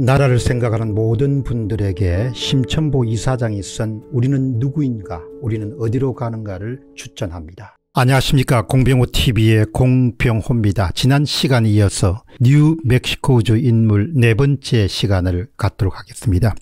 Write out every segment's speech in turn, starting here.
나라를 생각하는 모든 분들에게 심천보 이사장이 쓴 우리는 누구인가 우리는 어디로 가는가를 추천합니다. 안녕하십니까 공병호TV의 공병호입니다. 지난 시간 이어서 뉴멕시코주 인물 네 번째 시간을 갖도록 하겠습니다.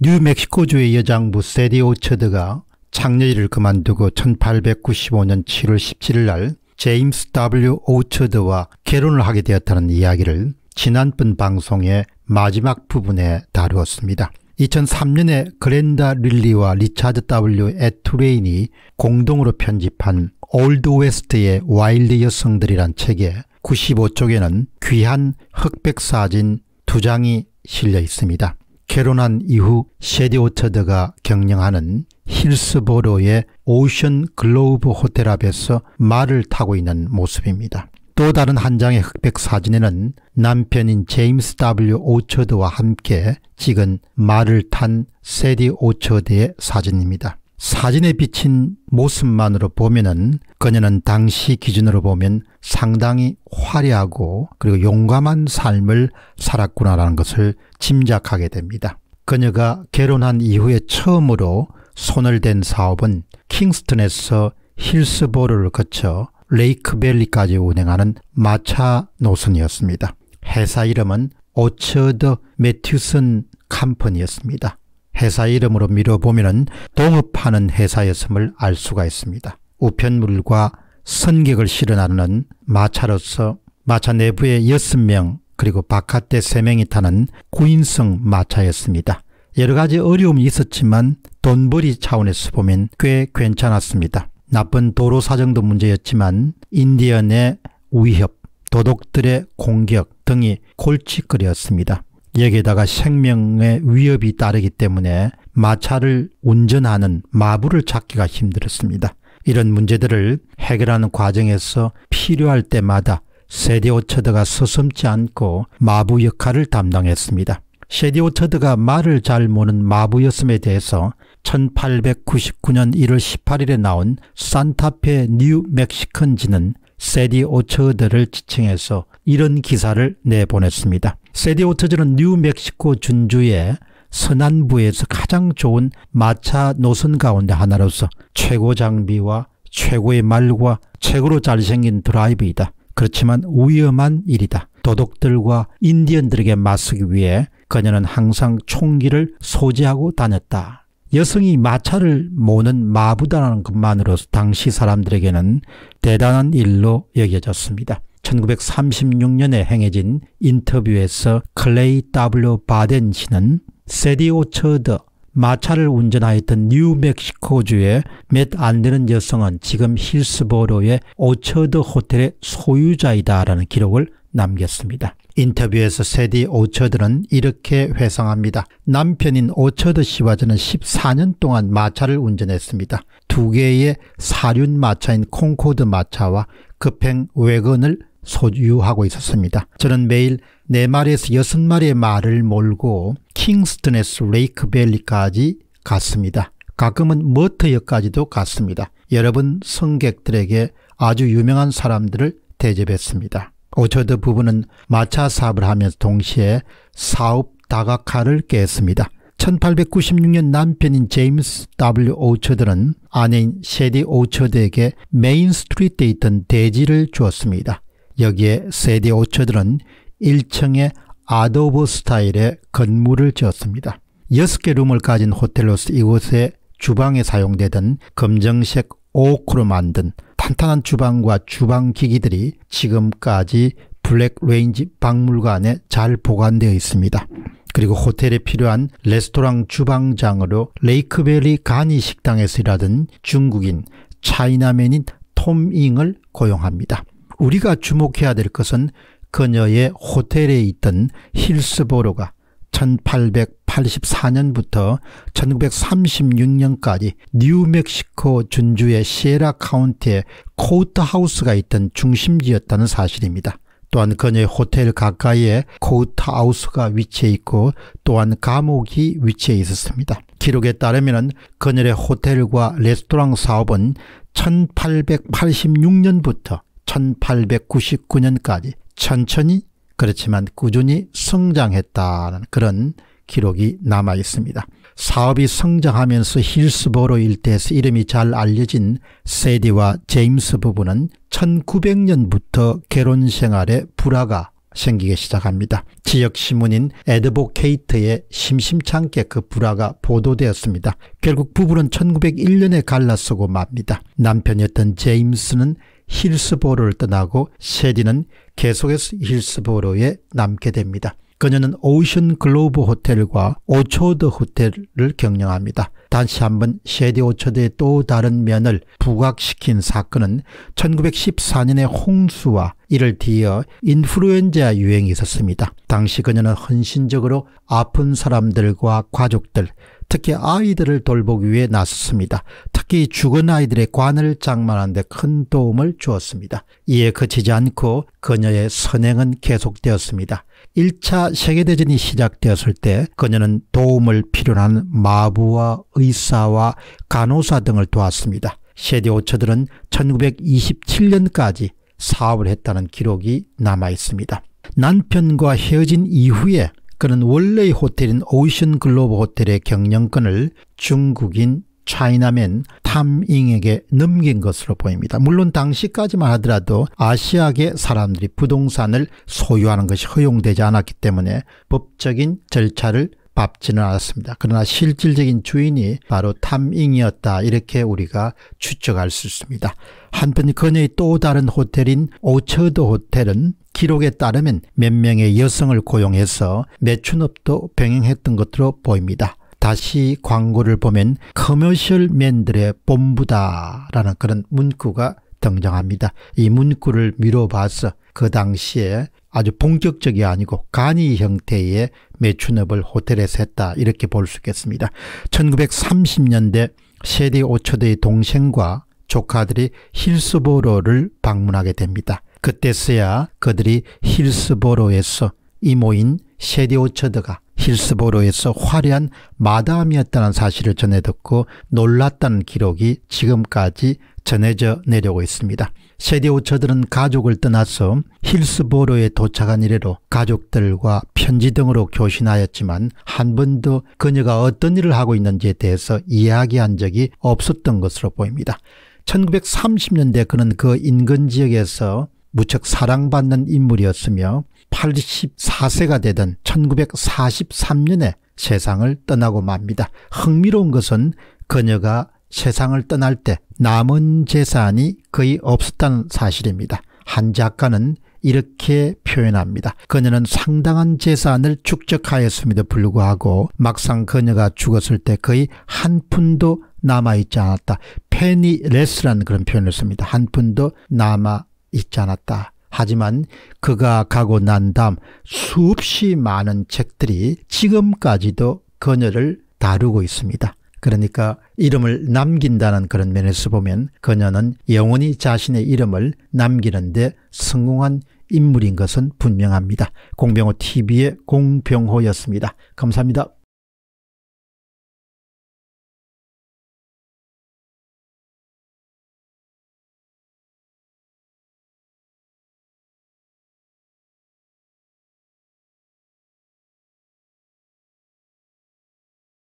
뉴멕시코주의 여장부 세디 오처드가 창녀일을 그만두고 1895년 7월 17일 날 제임스 W. 오처드와 결혼을 하게 되었다는 이야기를 지난번 방송의 마지막 부분에 다루었습니다. 2003년에 그랜다 릴리와 리차드 W. 에투레인이 공동으로 편집한 올드 웨스트의 와일드 여성들이란 책에 95쪽에는 귀한 흑백 사진 두 장이 실려 있습니다. 결혼한 이후 셰디 오처드가 경영하는 힐스보로의 오션 글로브 호텔 앞에서 말을 타고 있는 모습입니다. 또 다른 한 장의 흑백 사진에는 남편인 제임스 W. 오처드와 함께 찍은 말을 탄 세디 오처드의 사진입니다. 사진에 비친 모습만으로 보면은 그녀는 당시 기준으로 보면 상당히 화려하고 그리고 용감한 삶을 살았구나라는 것을 짐작하게 됩니다. 그녀가 결혼한 이후에 처음으로 손을 댄 사업은 킹스턴에서 힐스보를 거쳐 레이크밸리까지 운행하는 마차 노선이었습니다. 회사 이름은 오처드 매튜슨 캄퍼니였습니다. 회사 이름으로 미뤄보면 동업하는 회사였음을 알 수가 있습니다. 우편물과 선객을 실어나르는 마차로서 마차 내부에 6명 그리고 바깥에 3명이 타는 구인성 마차였습니다. 여러 가지 어려움이 있었지만 돈벌이 차원에서 보면 꽤 괜찮았습니다. 나쁜 도로 사정도 문제였지만 인디언의 위협, 도둑들의 공격 등이 골칫거리였습니다. 여기에다가 생명의 위협이 따르기 때문에 마차를 운전하는 마부를 찾기가 힘들었습니다. 이런 문제들을 해결하는 과정에서 필요할 때마다 세디오처드가 서슴지 않고 마부 역할을 담당했습니다. 세디오처드가 말을 잘 모는 마부였음에 대해서 1899년 1월 18일에 나온 산타페 뉴멕시컨지는 세디 오처드를 지칭해서 이런 기사를 내보냈습니다. 세디 오처드는 뉴멕시코 준주의 서남부에서 가장 좋은 마차 노선 가운데 하나로서 최고 장비와 최고의 말과 최고로 잘생긴 드라이브이다. 그렇지만 위험한 일이다. 도둑들과 인디언들에게 맞서기 위해 그녀는 항상 총기를 소지하고 다녔다. 여성이 마차를 모는 마부다라는 것만으로 당시 사람들에게는 대단한 일로 여겨졌습니다. 1936년에 행해진 인터뷰에서 클레이 W. 바덴 씨는 세디오처드 마차를 운전하였던 뉴멕시코주의 몇안 되는 여성은 지금 힐스버로의 오처드 호텔의 소유자이다라는 기록을 남겼습니다. 인터뷰에서 세디 오처드는 이렇게 회상합니다. 남편인 오처드 씨와 저는 14년 동안 마차를 운전했습니다. 두 개의 사륜 마차인 콩코드 마차와 급행 외건을 소유하고 있었습니다. 저는 매일 4마리에서 6마리의 말을 몰고 킹스턴에서 레이크밸리까지 갔습니다. 가끔은 머터역까지도 갔습니다. 여러분 성객들에게 아주 유명한 사람들을 대접했습니다. 오초드 부부는 마차 사업을 하면서 동시에 사업 다각화를 깨했습니다. 1896년 남편인 제임스 W. 오처드는 아내인 세디 오처드에게 메인 스트리트에 있던 대지를 주었습니다. 여기에 세디 오처드는 1층에 아도보 스타일의 건물을 지었습니다. 6개 룸을 가진 호텔로서 이곳에 주방에 사용되던 검정색 오크로 만든 탄탄한 주방과 주방 기기들이 지금까지 블랙레인지 박물관에 잘 보관되어 있습니다. 그리고 호텔에 필요한 레스토랑 주방장으로 레이크베리 간이식당에서 일하던 중국인 차이나맨인 톰 잉을 고용합니다. 우리가 주목해야 될 것은 그녀의 호텔에 있던 힐스보로가 1884년부터 1936년까지 뉴멕시코 준주의 시에라 카운티의 코우트하우스가 있던 중심지였다는 사실입니다. 또한 그녀의 호텔 가까이에 코우트하우스가 위치해 있고 또한 감옥이 위치해 있었습니다. 기록에 따르면 그녀의 호텔과 레스토랑 사업은 1886년부터 1899년까지 천천히 그렇지만 꾸준히 성장했다는 그런 기록이 남아 있습니다. 사업이 성장하면서 힐스보로 일대에서 이름이 잘 알려진 세디와 제임스 부부는 1900년부터 결혼 생활에 불화가 생기기 시작합니다. 지역 신문인 에드보케이트에 심심찮게 그 불화가 보도되었습니다. 결국 부부는 1901년에 갈라서고 맙니다. 남편이었던 제임스는 힐스보르를 떠나고 세디는 계속해서 힐스보르에 남게 됩니다. 그녀는 오션 글로브 호텔과 오초드 호텔을 경영합니다. 다시 한번 세디 오초드의 또 다른 면을 부각시킨 사건은 1914년의 홍수와 이를 뒤이어 인플루엔자 유행이 있었습니다. 당시 그녀는 헌신적으로 아픈 사람들과 가족들 특히 아이들을 돌보기 위해 나섰습니다. 특히 죽은 아이들의 관을 장만하데큰 도움을 주었습니다. 이에 그치지 않고 그녀의 선행은 계속되었습니다. 1차 세계대전이 시작되었을 때 그녀는 도움을 필요로 한 마부와 의사와 간호사 등을 도왔습니다. 세대 오처들은 1927년까지 사업을 했다는 기록이 남아 있습니다. 남편과 헤어진 이후에 그는 원래의 호텔인 오션 글로브 호텔의 경영권을 중국인 차이나맨 탐잉에게 넘긴 것으로 보입니다. 물론 당시까지만 하더라도 아시아계 사람들이 부동산을 소유하는 것이 허용되지 않았기 때문에 법적인 절차를 밟지는 않았습니다. 그러나 실질적인 주인이 바로 탐잉이었다 이렇게 우리가 추측할 수 있습니다. 한편 그녀의 또 다른 호텔인 오처드 호텔은 기록에 따르면 몇 명의 여성을 고용해서 매춘업도 병행했던 것으로 보입니다. 다시 광고를 보면 커머셜 맨들의 본부다라는 그런 문구가 등장합니다. 이 문구를 미뤄봐서 그 당시에 아주 본격적이 아니고 간이 형태의 매춘업을 호텔에서 했다 이렇게 볼 수 있겠습니다. 1930년대 세대 5초대의 동생과 조카들이 힐스보로를 방문하게 됩니다. 그때서야 그들이 힐스보로에서 이모인 셰디오처드가 힐스보로에서 화려한 마담이었다는 사실을 전해 듣고 놀랐다는 기록이 지금까지 전해져 내려오고 있습니다. 세디오처들은 가족을 떠나서 힐스보로에 도착한 이래로 가족들과 편지 등으로 교신하였지만 한 번도 그녀가 어떤 일을 하고 있는지에 대해서 이야기한 적이 없었던 것으로 보입니다. 1930년대 그는 그 인근 지역에서 무척 사랑받는 인물이었으며 84세가 되던 1943년에 세상을 떠나고 맙니다. 흥미로운 것은 그녀가 세상을 떠날 때 남은 재산이 거의 없었다는 사실입니다. 한 작가는 이렇게 표현합니다. 그녀는 상당한 재산을 축적하였음에도 불구하고 막상 그녀가 죽었을 때 거의 한 푼도 남아있지 않았다. 페니레스라는 그런 표현을 씁니다. 한 푼도 남아 있지 않았다. 하지만 그가 가고 난 다음 수없이 많은 책들이 지금까지도 그녀를 다루고 있습니다. 그러니까 이름을 남긴다는 그런 면에서 보면 그녀는 영원히 자신의 이름을 남기는데 성공한 인물인 것은 분명합니다. 공병호 TV의 공병호였습니다. 감사합니다.